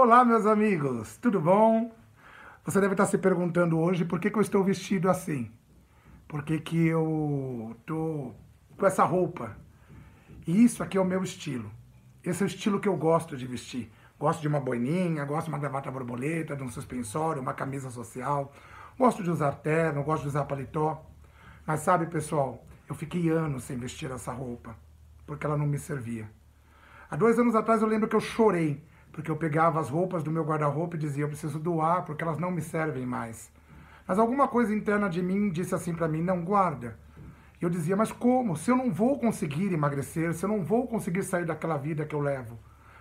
Olá, meus amigos, tudo bom? Você deve estar se perguntando hoje por que, que eu estou vestido assim, por que, que eu estou com essa roupa. E isso aqui é o meu estilo. Esse é o estilo que eu gosto de vestir. Gosto de uma boininha, gosto de uma gravata borboleta, de um suspensório, uma camisa social. Gosto de usar terno, gosto de usar paletó. Mas sabe, pessoal, eu fiquei anos sem vestir essa roupa, porque ela não me servia. Há dois anos atrás eu lembro que eu chorei porque eu pegava as roupas do meu guarda-roupa e dizia, eu preciso doar, porque elas não me servem mais. Mas alguma coisa interna de mim disse assim para mim, não guarda. E eu dizia, mas como? Se eu não vou conseguir emagrecer, se eu não vou conseguir sair daquela vida que eu levo,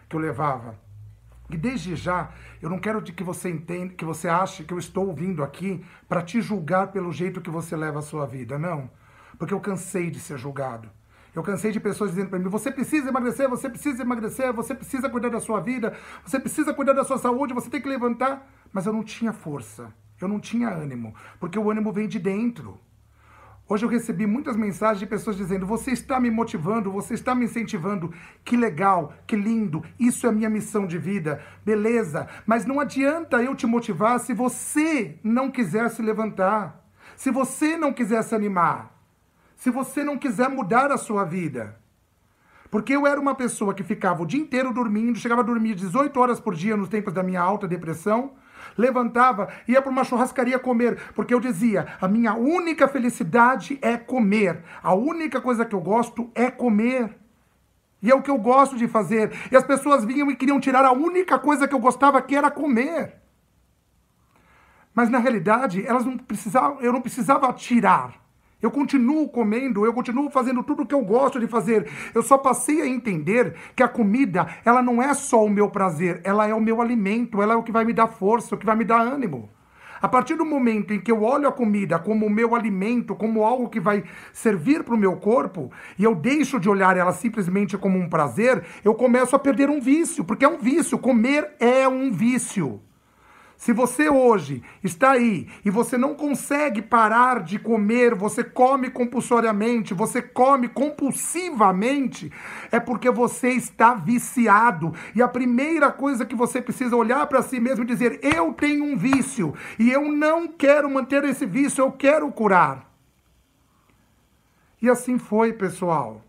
que eu levava. E desde já, eu não quero que você entenda, que você ache que eu estou vindo aqui para te julgar pelo jeito que você leva a sua vida, não. Porque eu cansei de ser julgado. Eu cansei de pessoas dizendo para mim: você precisa emagrecer, você precisa emagrecer, você precisa cuidar da sua vida, você precisa cuidar da sua saúde, você tem que levantar. Mas eu não tinha força, eu não tinha ânimo, porque o ânimo vem de dentro. Hoje eu recebi muitas mensagens de pessoas dizendo: Você está me motivando, você está me incentivando. Que legal, que lindo, isso é a minha missão de vida. Beleza, mas não adianta eu te motivar se você não quiser se levantar, se você não quiser se animar se você não quiser mudar a sua vida. Porque eu era uma pessoa que ficava o dia inteiro dormindo, chegava a dormir 18 horas por dia nos tempos da minha alta depressão, levantava, ia para uma churrascaria comer, porque eu dizia: a minha única felicidade é comer, a única coisa que eu gosto é comer. E é o que eu gosto de fazer. E as pessoas vinham e queriam tirar a única coisa que eu gostava, que era comer. Mas na realidade, elas não precisavam, eu não precisava tirar. Eu continuo comendo, eu continuo fazendo tudo o que eu gosto de fazer. Eu só passei a entender que a comida, ela não é só o meu prazer, ela é o meu alimento, ela é o que vai me dar força, o que vai me dar ânimo. A partir do momento em que eu olho a comida como o meu alimento, como algo que vai servir para o meu corpo, e eu deixo de olhar ela simplesmente como um prazer, eu começo a perder um vício, porque é um vício. Comer é um vício. Se você hoje está aí e você não consegue parar de comer, você come compulsoriamente, você come compulsivamente, é porque você está viciado. E a primeira coisa que você precisa olhar para si mesmo e dizer: eu tenho um vício e eu não quero manter esse vício, eu quero curar. E assim foi, pessoal.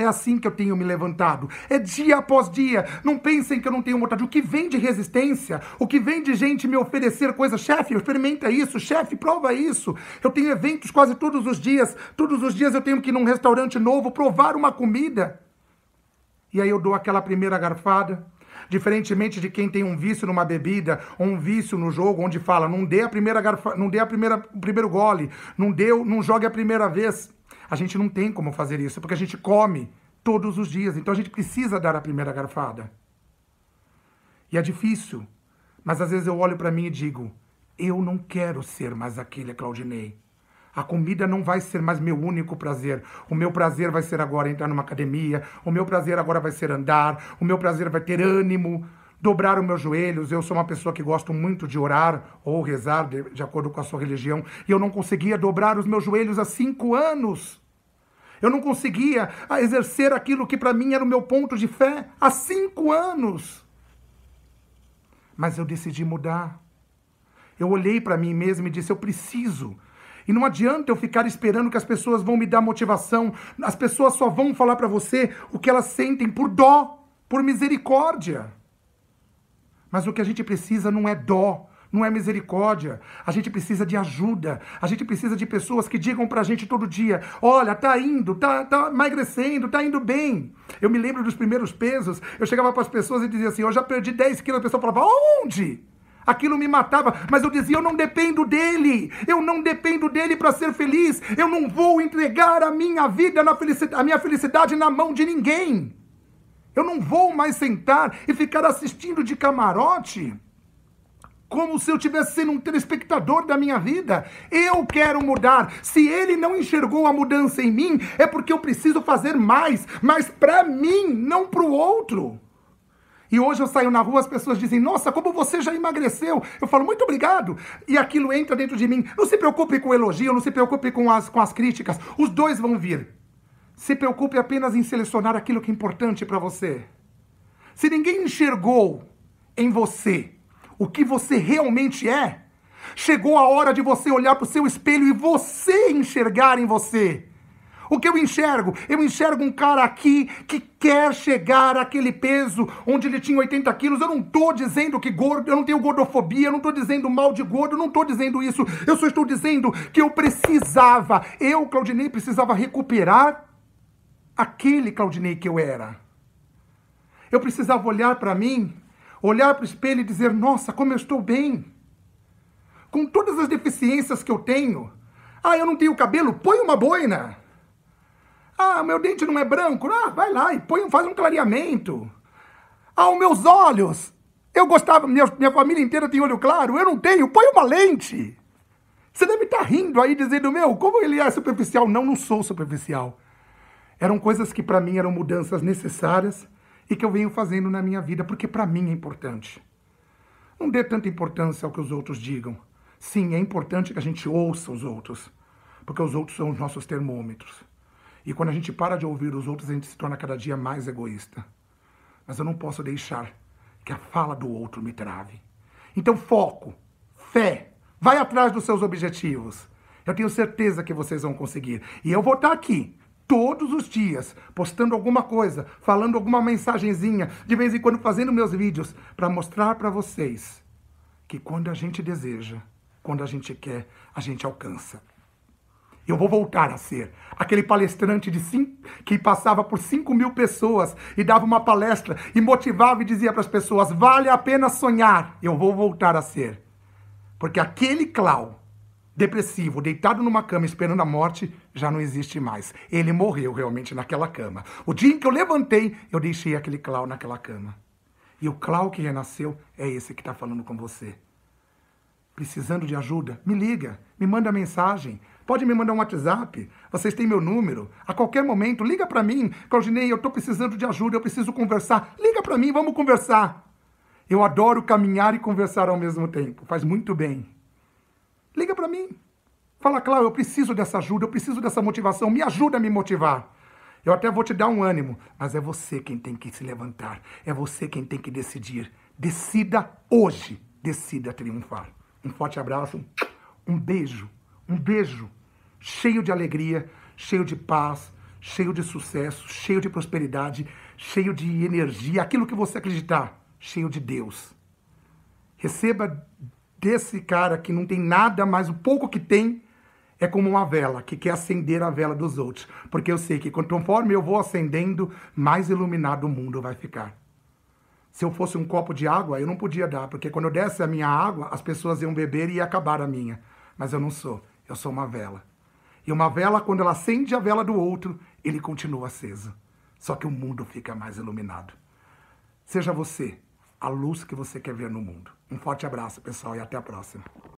É assim que eu tenho me levantado. É dia após dia. Não pensem que eu não tenho vontade. O que vem de resistência, o que vem de gente me oferecer coisas, chefe, experimenta isso, chefe, prova isso. Eu tenho eventos quase todos os dias. Todos os dias eu tenho que ir num restaurante novo provar uma comida. E aí eu dou aquela primeira garfada Diferentemente de quem tem um vício numa bebida, ou um vício no jogo, onde fala, não dê a primeira garfa... não dê a primeira o primeiro gole, não deu, não jogue a primeira vez. A gente não tem como fazer isso, porque a gente come todos os dias. Então a gente precisa dar a primeira garfada. E é difícil. Mas às vezes eu olho para mim e digo: eu não quero ser mais aquele Claudinei. A comida não vai ser mais meu único prazer. O meu prazer vai ser agora entrar numa academia, o meu prazer agora vai ser andar, o meu prazer vai ter ânimo, dobrar os meus joelhos. Eu sou uma pessoa que gosto muito de orar ou rezar, de, de acordo com a sua religião, e eu não conseguia dobrar os meus joelhos há cinco anos. Eu não conseguia ah, exercer aquilo que para mim era o meu ponto de fé há cinco anos. Mas eu decidi mudar. Eu olhei para mim mesmo e disse: eu preciso e não adianta eu ficar esperando que as pessoas vão me dar motivação. As pessoas só vão falar para você o que elas sentem por dó, por misericórdia. Mas o que a gente precisa não é dó, não é misericórdia. A gente precisa de ajuda. A gente precisa de pessoas que digam pra gente todo dia: olha, tá indo, tá, tá emagrecendo, tá indo bem. Eu me lembro dos primeiros pesos, eu chegava para as pessoas e dizia assim: eu já perdi 10 quilos. A pessoa falava: onde? aquilo me matava, mas eu dizia: eu não dependo dele, eu não dependo dele para ser feliz, eu não vou entregar a minha vida, na a minha felicidade na mão de ninguém. Eu não vou mais sentar e ficar assistindo de camarote como se eu tivesse sendo um telespectador da minha vida. Eu quero mudar. Se ele não enxergou a mudança em mim, é porque eu preciso fazer mais, mas para mim, não para o outro. E hoje eu saio na rua, as pessoas dizem: Nossa, como você já emagreceu. Eu falo: Muito obrigado. E aquilo entra dentro de mim. Não se preocupe com o elogio, não se preocupe com as, com as críticas. Os dois vão vir. Se preocupe apenas em selecionar aquilo que é importante para você. Se ninguém enxergou em você o que você realmente é, chegou a hora de você olhar para o seu espelho e você enxergar em você o que eu enxergo? Eu enxergo um cara aqui que quer chegar àquele peso onde ele tinha 80 quilos. Eu não estou dizendo que gordo, eu não tenho gordofobia, eu não estou dizendo mal de gordo, eu não estou dizendo isso. Eu só estou dizendo que eu precisava, eu, Claudinei, precisava recuperar aquele Claudinei que eu era. Eu precisava olhar para mim, olhar para o espelho e dizer: nossa, como eu estou bem. Com todas as deficiências que eu tenho. Ah, eu não tenho cabelo? Põe uma boina. Ah, meu dente não é branco. Ah, vai lá e põe, faz um clareamento. Ah, os meus olhos. Eu gostava, minha, minha família inteira tem olho claro. Eu não tenho. Põe uma lente. Você deve estar tá rindo aí, dizendo, meu, como ele é superficial. Não, não sou superficial. Eram coisas que para mim eram mudanças necessárias e que eu venho fazendo na minha vida, porque para mim é importante. Não dê tanta importância ao que os outros digam. Sim, é importante que a gente ouça os outros, porque os outros são os nossos termômetros. E quando a gente para de ouvir os outros, a gente se torna cada dia mais egoísta. Mas eu não posso deixar que a fala do outro me trave. Então, foco, fé, vai atrás dos seus objetivos. Eu tenho certeza que vocês vão conseguir. E eu vou estar aqui todos os dias, postando alguma coisa, falando alguma mensagenzinha, de vez em quando fazendo meus vídeos, para mostrar para vocês que quando a gente deseja, quando a gente quer, a gente alcança. Eu vou voltar a ser aquele palestrante de cinco, que passava por 5 mil pessoas e dava uma palestra e motivava e dizia para as pessoas: vale a pena sonhar. Eu vou voltar a ser. Porque aquele Clau, depressivo, deitado numa cama esperando a morte, já não existe mais. Ele morreu realmente naquela cama. O dia em que eu levantei, eu deixei aquele Clau naquela cama. E o Clau que renasceu é esse que está falando com você. Precisando de ajuda? Me liga, me manda mensagem pode me mandar um WhatsApp, vocês têm meu número. A qualquer momento, liga para mim. Claudinei, eu estou precisando de ajuda, eu preciso conversar. Liga para mim, vamos conversar. Eu adoro caminhar e conversar ao mesmo tempo, faz muito bem. Liga para mim. Fala, Cláudio, eu preciso dessa ajuda, eu preciso dessa motivação, me ajuda a me motivar. Eu até vou te dar um ânimo, mas é você quem tem que se levantar, é você quem tem que decidir. Decida hoje, decida triunfar. Um forte abraço, um beijo, um beijo cheio de alegria, cheio de paz, cheio de sucesso, cheio de prosperidade, cheio de energia, aquilo que você acreditar, cheio de Deus. Receba desse cara que não tem nada, mas o pouco que tem é como uma vela que quer acender a vela dos outros, porque eu sei que conforme eu vou acendendo, mais iluminado o mundo vai ficar. Se eu fosse um copo de água, eu não podia dar, porque quando eu desse a minha água, as pessoas iam beber e ia acabar a minha. Mas eu não sou, eu sou uma vela. E uma vela, quando ela acende a vela do outro, ele continua aceso. Só que o mundo fica mais iluminado. Seja você a luz que você quer ver no mundo. Um forte abraço, pessoal, e até a próxima.